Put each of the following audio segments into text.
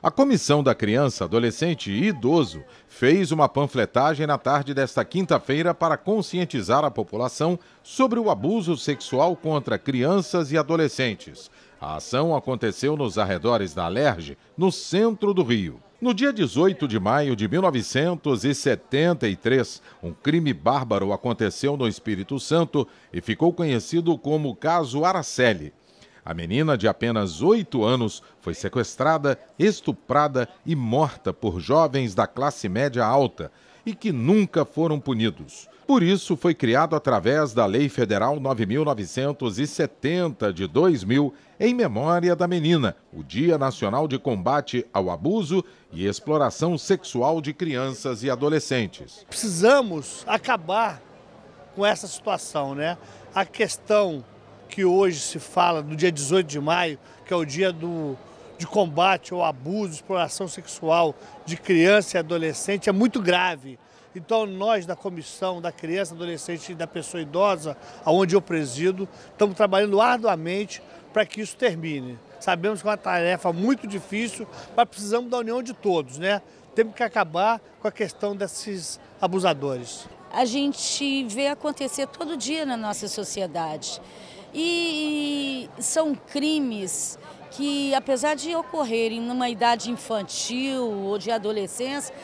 A Comissão da Criança, Adolescente e Idoso fez uma panfletagem na tarde desta quinta-feira para conscientizar a população sobre o abuso sexual contra crianças e adolescentes. A ação aconteceu nos arredores da Alerge, no centro do Rio. No dia 18 de maio de 1973, um crime bárbaro aconteceu no Espírito Santo e ficou conhecido como Caso Araceli. A menina, de apenas oito anos, foi sequestrada, estuprada e morta por jovens da classe média alta e que nunca foram punidos. Por isso, foi criado através da Lei Federal 9970 de 2000, em memória da menina, o Dia Nacional de Combate ao Abuso e Exploração Sexual de Crianças e Adolescentes. Precisamos acabar com essa situação, né? A questão que hoje se fala, do dia 18 de maio, que é o dia do, de combate ao abuso, exploração sexual de criança e adolescente, é muito grave. Então nós da comissão da criança, adolescente e da pessoa idosa, aonde eu presido, estamos trabalhando arduamente para que isso termine. Sabemos que é uma tarefa muito difícil, mas precisamos da união de todos, né? Temos que acabar com a questão desses abusadores a gente vê acontecer todo dia na nossa sociedade. E, são crimes que, apesar de ocorrerem numa idade infantil ou de adolescência,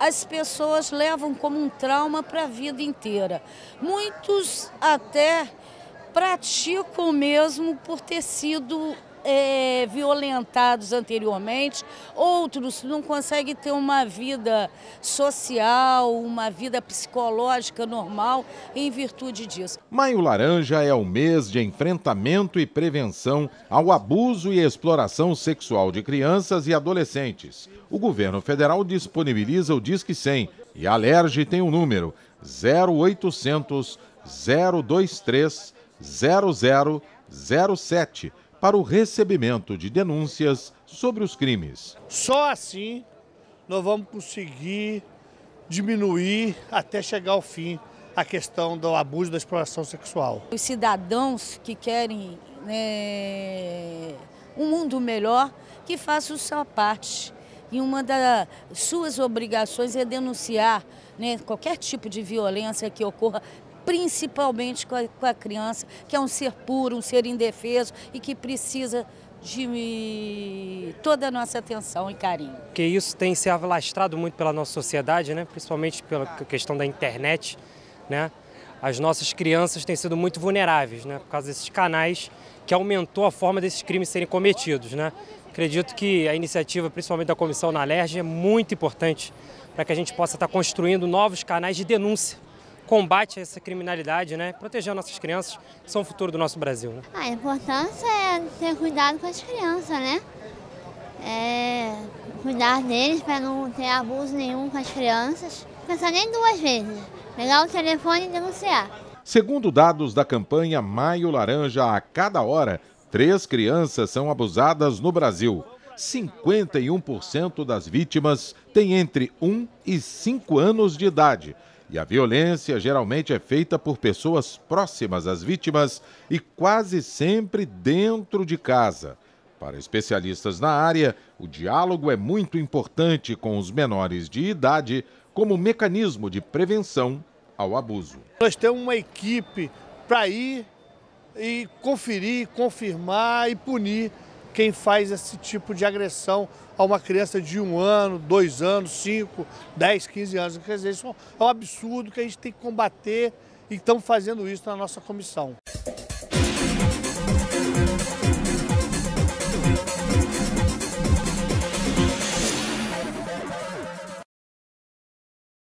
as pessoas levam como um trauma para a vida inteira. Muitos até praticam mesmo por ter sido é, violentados anteriormente, outros não conseguem ter uma vida social, uma vida psicológica normal em virtude disso. Maio Laranja é o mês de enfrentamento e prevenção ao abuso e exploração sexual de crianças e adolescentes. O governo federal disponibiliza o Disque 100 e a Alerj tem o um número 0800 023 0007 para o recebimento de denúncias sobre os crimes. Só assim nós vamos conseguir diminuir até chegar ao fim a questão do abuso da exploração sexual. Os cidadãos que querem né, um mundo melhor, que façam sua parte. E uma das suas obrigações é denunciar né, qualquer tipo de violência que ocorra, principalmente com a, com a criança, que é um ser puro, um ser indefeso e que precisa de toda a nossa atenção e carinho. Porque isso tem se alastrado muito pela nossa sociedade, né? principalmente pela tá. questão da internet. Né? As nossas crianças têm sido muito vulneráveis né? por causa desses canais que aumentou a forma desses crimes serem cometidos. Né? Acredito que a iniciativa, principalmente da comissão na LERJ, é muito importante para que a gente possa estar tá construindo novos canais de denúncia combate a essa criminalidade, né? Proteger nossas crianças, que são o futuro do nosso Brasil. Né? A importância é ter cuidado com as crianças, né? É cuidar deles para não ter abuso nenhum com as crianças. Pensar nem duas vezes. Pegar o telefone e denunciar. Segundo dados da campanha Maio Laranja, a cada hora, três crianças são abusadas no Brasil. 51% das vítimas têm entre 1 e 5 anos de idade e a violência geralmente é feita por pessoas próximas às vítimas e quase sempre dentro de casa. Para especialistas na área, o diálogo é muito importante com os menores de idade como mecanismo de prevenção ao abuso. Nós temos uma equipe para ir e conferir, confirmar e punir quem faz esse tipo de agressão a uma criança de um ano, dois anos, cinco, dez, quinze anos. Quer dizer, isso é um absurdo que a gente tem que combater e estamos fazendo isso na nossa comissão.